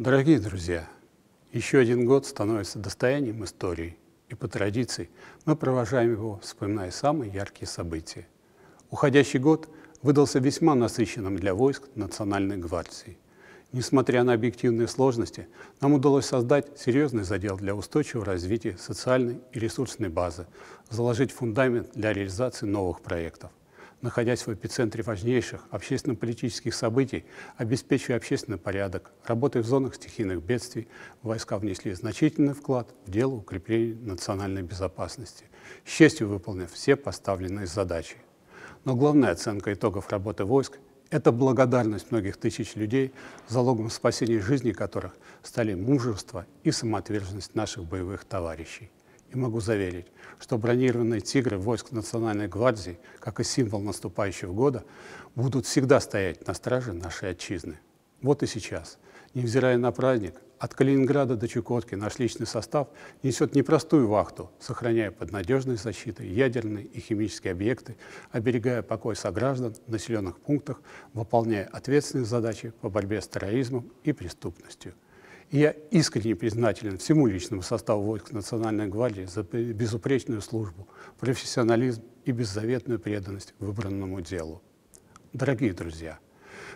Дорогие друзья, еще один год становится достоянием истории, и по традиции мы провожаем его, вспоминая самые яркие события. Уходящий год выдался весьма насыщенным для войск Национальной гвардии. Несмотря на объективные сложности, нам удалось создать серьезный задел для устойчивого развития социальной и ресурсной базы, заложить фундамент для реализации новых проектов находясь в эпицентре важнейших общественно-политических событий, обеспечивая общественный порядок, работая в зонах стихийных бедствий, войска внесли значительный вклад в дело укрепления национальной безопасности, с честью выполнив все поставленные задачи. Но главная оценка итогов работы войск – это благодарность многих тысяч людей, залогом спасения жизни которых стали мужество и самоотверженность наших боевых товарищей. И могу заверить, что бронированные «Тигры» войск Национальной гвардии, как и символ наступающего года, будут всегда стоять на страже нашей отчизны. Вот и сейчас, невзирая на праздник, от Калининграда до Чукотки наш личный состав несет непростую вахту, сохраняя под надежной защитой ядерные и химические объекты, оберегая покой сограждан в населенных пунктах, выполняя ответственные задачи по борьбе с терроризмом и преступностью – я искренне признателен всему личному составу войск Национальной гвардии за безупречную службу, профессионализм и беззаветную преданность выбранному делу. Дорогие друзья,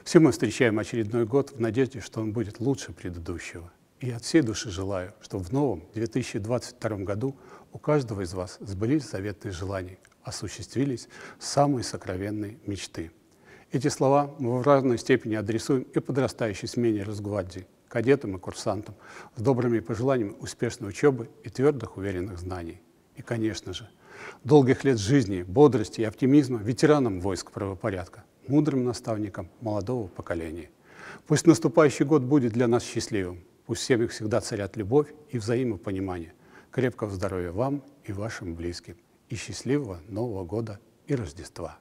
все мы встречаем очередной год в надежде, что он будет лучше предыдущего. И от всей души желаю, чтобы в новом 2022 году у каждого из вас сбылись заветные желания, осуществились самые сокровенные мечты. Эти слова мы в разной степени адресуем и подрастающей смене Росгвардии, кадетам и курсантам с добрыми пожеланиями успешной учебы и твердых уверенных знаний. И, конечно же, долгих лет жизни, бодрости и оптимизма ветеранам войск правопорядка, мудрым наставникам молодого поколения. Пусть наступающий год будет для нас счастливым. Пусть всем их всегда царят любовь и взаимопонимание. Крепкого здоровья вам и вашим близким. И счастливого Нового года и Рождества!